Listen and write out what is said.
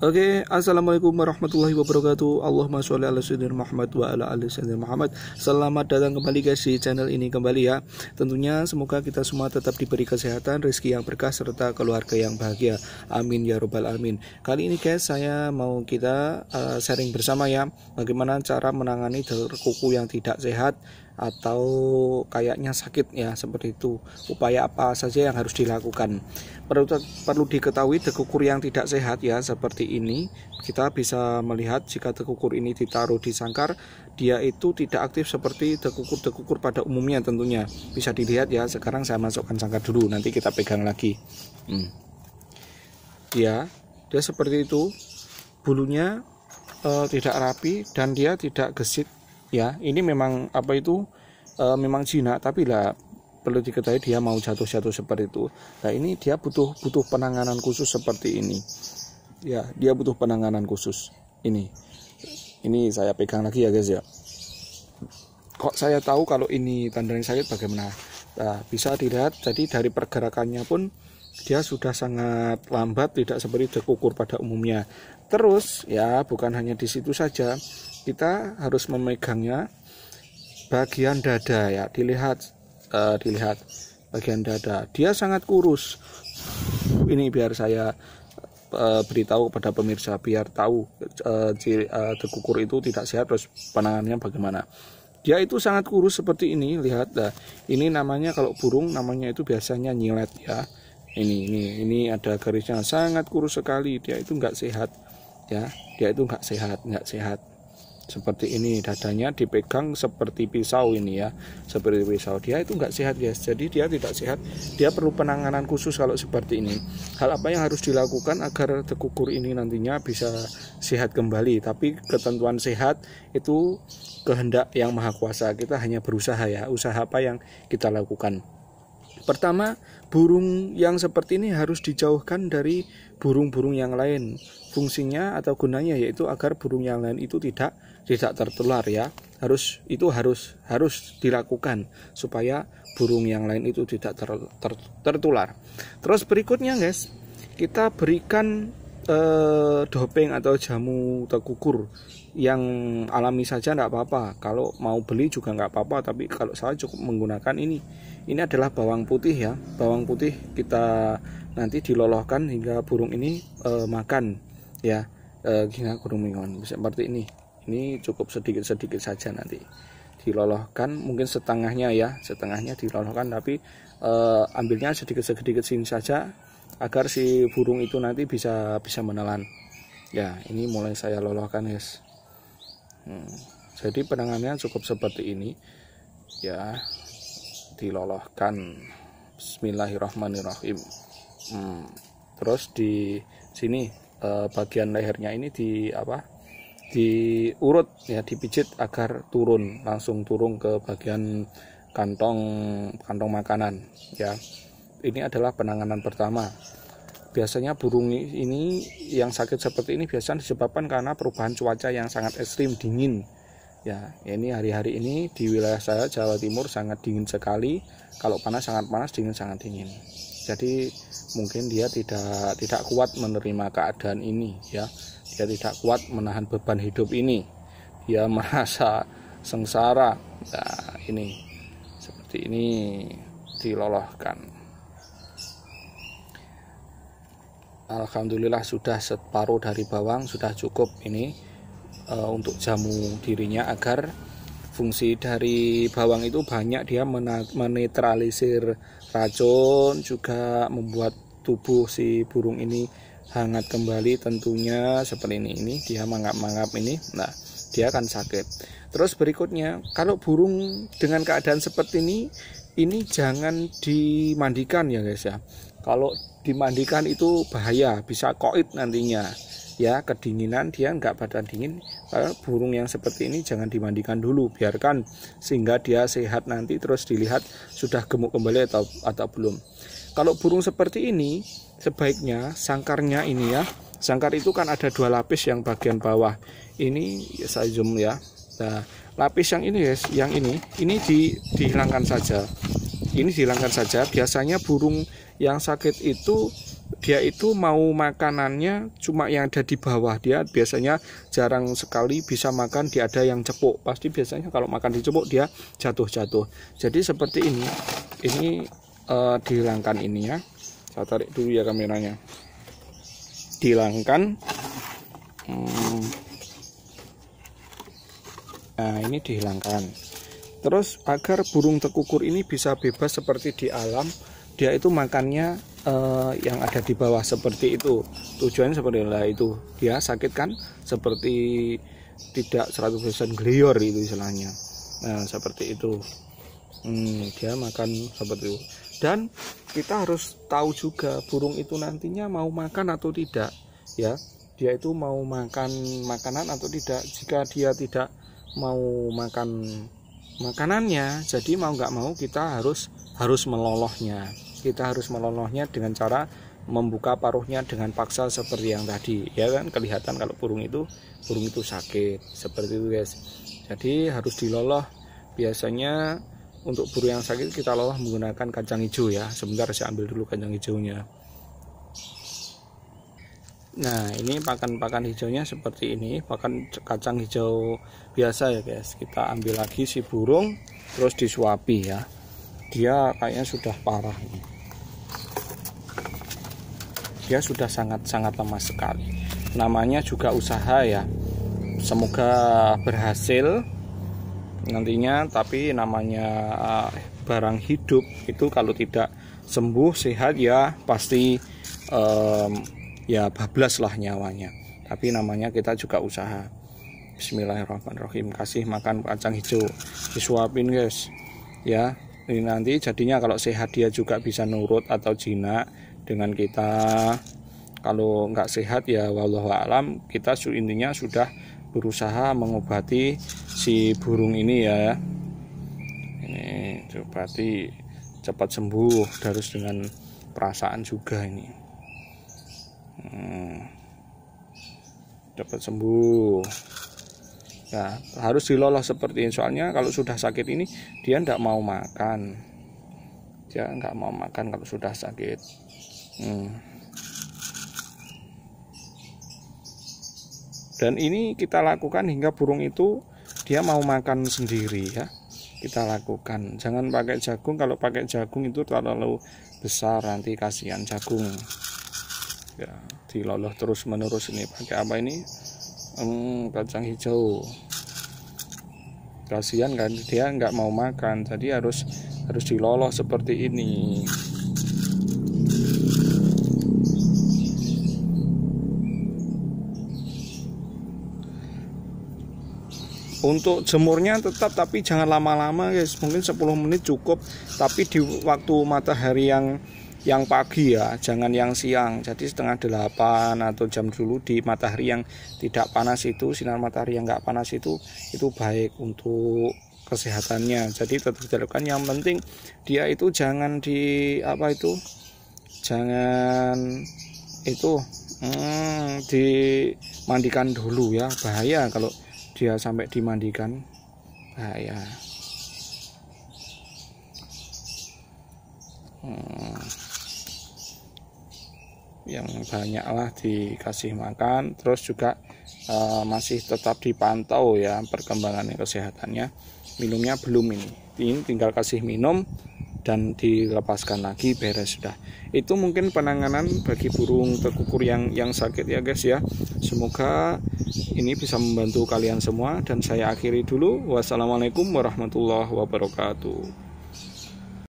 Oke, okay. assalamualaikum warahmatullahi wabarakatuh. Allahumma sholli ala sayyidina Muhammad wa ala ali sayyidina Muhammad. Selamat datang kembali guys di channel ini kembali ya. Tentunya semoga kita semua tetap diberi kesehatan, rezeki yang berkah serta keluarga yang bahagia. Amin ya robbal alamin. Kali ini guys saya mau kita uh, sharing bersama ya bagaimana cara menangani kuku yang tidak sehat atau kayaknya sakit ya seperti itu upaya apa saja yang harus dilakukan perlu perlu diketahui tekukur yang tidak sehat ya seperti ini kita bisa melihat jika tekukur ini ditaruh di sangkar dia itu tidak aktif seperti tekukur-tekukur pada umumnya tentunya bisa dilihat ya sekarang saya masukkan sangkar dulu nanti kita pegang lagi hmm. ya dia seperti itu bulunya e, tidak rapi dan dia tidak gesit ya ini memang apa itu e, memang jinak tapi lah perlu diketahui dia mau jatuh-jatuh seperti itu nah ini dia butuh butuh penanganan khusus seperti ini ya dia butuh penanganan khusus ini ini saya pegang lagi ya guys ya kok saya tahu kalau ini tandanya sakit bagaimana nah, bisa dilihat jadi dari pergerakannya pun dia sudah sangat lambat tidak seperti dekukur pada umumnya terus ya bukan hanya di situ saja kita harus memegangnya bagian dada ya dilihat uh, dilihat bagian dada dia sangat kurus ini biar saya eh, beritahu kepada pemirsa biar tahu uh, uh, itu tidak sehat terus penanganannya bagaimana dia itu sangat kurus seperti ini lihat nah, ini namanya kalau burung namanya itu biasanya nyilet ya ini ini ini ada garisnya sangat kurus sekali dia itu nggak sehat ya dia itu nggak sehat nggak sehat seperti ini dadanya dipegang seperti pisau ini ya seperti pisau dia itu nggak sehat guys jadi dia tidak sehat dia perlu penanganan khusus kalau seperti ini hal apa yang harus dilakukan agar tekukur ini nantinya bisa sehat kembali tapi ketentuan sehat itu kehendak yang maha kuasa kita hanya berusaha ya usaha apa yang kita lakukan Pertama, burung yang seperti ini harus dijauhkan dari burung-burung yang lain. Fungsinya atau gunanya yaitu agar burung yang lain itu tidak tidak tertular ya. Harus itu harus harus dilakukan supaya burung yang lain itu tidak ter, ter, tertular. Terus berikutnya, guys, kita berikan eh, dopeng atau jamu tekukur yang alami saja nggak apa-apa kalau mau beli juga nggak apa-apa tapi kalau saya cukup menggunakan ini ini adalah bawang putih ya bawang putih kita nanti dilolohkan hingga burung ini uh, makan ya hingga eh, burung mingguan seperti ini ini cukup sedikit-sedikit saja nanti dilolohkan mungkin setengahnya ya setengahnya dilolohkan tapi uh, ambilnya sedikit-sedikit sini saja agar si burung itu nanti bisa bisa menelan ya ini mulai saya lolohkan guys jadi penanganannya cukup seperti ini ya dilolohkan Bismillahirrahmanirrahim hmm. terus di sini eh, bagian lehernya ini di apa diurut ya dipijit agar turun langsung turun ke bagian kantong kantong makanan ya ini adalah penanganan pertama biasanya burung ini yang sakit seperti ini biasanya disebabkan karena perubahan cuaca yang sangat ekstrim dingin ya ini hari-hari ini di wilayah saya Jawa Timur sangat dingin sekali kalau panas sangat panas dingin sangat dingin jadi mungkin dia tidak tidak kuat menerima keadaan ini ya dia tidak kuat menahan beban hidup ini dia merasa sengsara nah ini seperti ini dilolohkan Alhamdulillah sudah separuh dari bawang sudah cukup ini e, untuk jamu dirinya agar fungsi dari bawang itu banyak dia menetralisir racun juga membuat tubuh si burung ini hangat kembali tentunya seperti ini ini dia mangap-mangap ini nah dia akan sakit terus berikutnya kalau burung dengan keadaan seperti ini ini jangan dimandikan ya guys ya kalau dimandikan itu bahaya, bisa koit nantinya. Ya, kedinginan dia nggak badan dingin. Burung yang seperti ini jangan dimandikan dulu, biarkan sehingga dia sehat nanti terus dilihat sudah gemuk kembali atau atau belum. Kalau burung seperti ini, sebaiknya sangkarnya ini ya, sangkar itu kan ada dua lapis yang bagian bawah. Ini ya saya zoom ya. Nah, lapis yang ini guys, yang ini, ini di, dihilangkan saja ini dihilangkan saja biasanya burung yang sakit itu dia itu mau makanannya cuma yang ada di bawah dia biasanya jarang sekali bisa makan di ada yang cepuk pasti biasanya kalau makan di cepuk dia jatuh-jatuh jadi seperti ini ini uh, dihilangkan ini ya saya tarik dulu ya kameranya dihilangkan hmm. nah ini dihilangkan Terus agar burung tekukur ini bisa bebas seperti di alam, dia itu makannya eh, yang ada di bawah seperti itu. Tujuannya seperti lah itu. Dia sakit kan seperti tidak 100% glior itu istilahnya. Nah, seperti itu. Hmm, dia makan seperti itu. Dan kita harus tahu juga burung itu nantinya mau makan atau tidak, ya. Dia itu mau makan makanan atau tidak. Jika dia tidak mau makan makanannya jadi mau nggak mau kita harus harus melolohnya kita harus melolohnya dengan cara membuka paruhnya dengan paksa seperti yang tadi ya kan kelihatan kalau burung itu burung itu sakit seperti itu guys jadi harus diloloh biasanya untuk burung yang sakit kita loloh menggunakan kacang hijau ya sebentar saya ambil dulu kacang hijaunya Nah ini pakan-pakan hijaunya seperti ini Pakan kacang hijau biasa ya guys Kita ambil lagi si burung Terus disuapi ya Dia kayaknya sudah parah ini Dia sudah sangat-sangat lemah sekali Namanya juga usaha ya Semoga berhasil Nantinya tapi namanya eh, barang hidup Itu kalau tidak sembuh sehat ya Pasti um, ya bablas lah nyawanya tapi namanya kita juga usaha Bismillahirrahmanirrahim kasih makan kacang hijau disuapin guys ya ini nanti jadinya kalau sehat dia juga bisa nurut atau jinak dengan kita kalau nggak sehat ya wallahualam alam kita intinya sudah berusaha mengobati si burung ini ya ini obati cepat sembuh harus dengan perasaan juga ini hmm, dapat sembuh nah harus diloloh seperti ini soalnya kalau sudah sakit ini dia tidak mau makan dia nggak mau makan kalau sudah sakit hmm. dan ini kita lakukan hingga burung itu dia mau makan sendiri ya kita lakukan jangan pakai jagung kalau pakai jagung itu terlalu besar nanti kasihan jagung ya diloloh terus menerus ini pakai apa ini hmm, kacang hijau kasihan kan dia nggak mau makan jadi harus harus diloloh seperti ini untuk jemurnya tetap tapi jangan lama-lama guys mungkin 10 menit cukup tapi di waktu matahari yang yang pagi ya, jangan yang siang. Jadi setengah delapan atau jam dulu di matahari yang tidak panas itu, sinar matahari yang nggak panas itu, itu baik untuk kesehatannya. Jadi tetap dilakukan. Yang penting dia itu jangan di apa itu, jangan itu hmm, mandikan dulu ya, bahaya kalau dia sampai dimandikan, bahaya. Hmm yang banyaklah dikasih makan terus juga e, masih tetap dipantau ya perkembangan kesehatannya minumnya belum ini ini tinggal kasih minum dan dilepaskan lagi beres sudah itu mungkin penanganan bagi burung tekukur yang yang sakit ya guys ya semoga ini bisa membantu kalian semua dan saya akhiri dulu wassalamualaikum warahmatullahi wabarakatuh